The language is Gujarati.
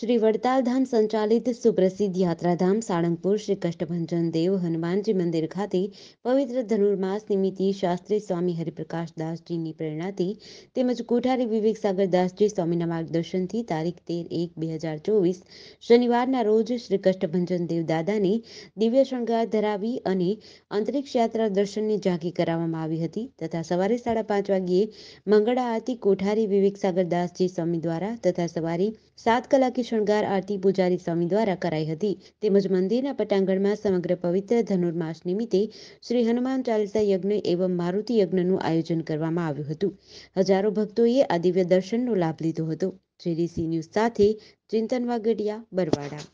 શ્રી વડતાલધામ સંચાલિત સુપ્રસિદ્ધ યાત્રાધામ સાળંગપુર શ્રી કષ્ટભંજન દેવ હનુમાનજી મંદિર ખાતે પવિત્ર ધનુર્માસ નિમિત્તે શાસ્ત્રી સ્વામી હરિપ્રકાશ દાસજીની પ્રેરણાથી તેમજ કોઠારી વિવેક સાગર દાસજી સ્વામીના માર્ગદર્શનથી તારીખ તેર એક બે હજાર ચોવીસ શનિવારના રોજ શ્રી કષ્ટભંજન દેવ દાદાને દિવ્ય શણગાર ધરાવી અને અંતરિક્ષ યાત્રા દર્શનને ઝાંકી કરાવવામાં આવી હતી તથા સવારે સાડા પાંચ વાગ્યે મંગળા આરતી કોઠારી વિવેક સાગર દાસજી સ્વામી દ્વારા તથા સવારે સાત કલાકે શણગાર આરતી પૂજારી સ્વામી દ્વારા કરાઈ હતી તેમજ મંદિરના પટાંગણમાં સમગ્ર પવિત્ર ધનુર્માસ નિમિત્તે શ્રી હનુમાન ચાલીસા યજ્ઞ એવં મારુતિ યજ્ઞનું આયોજન કરવામાં આવ્યું હતું હજારો ભક્તોએ આ દિવ્ય દર્શનનો લાભ લીધો હતો જેડીસી ન્યૂઝ સાથે ચિંતન વાગડિયા બરવાડા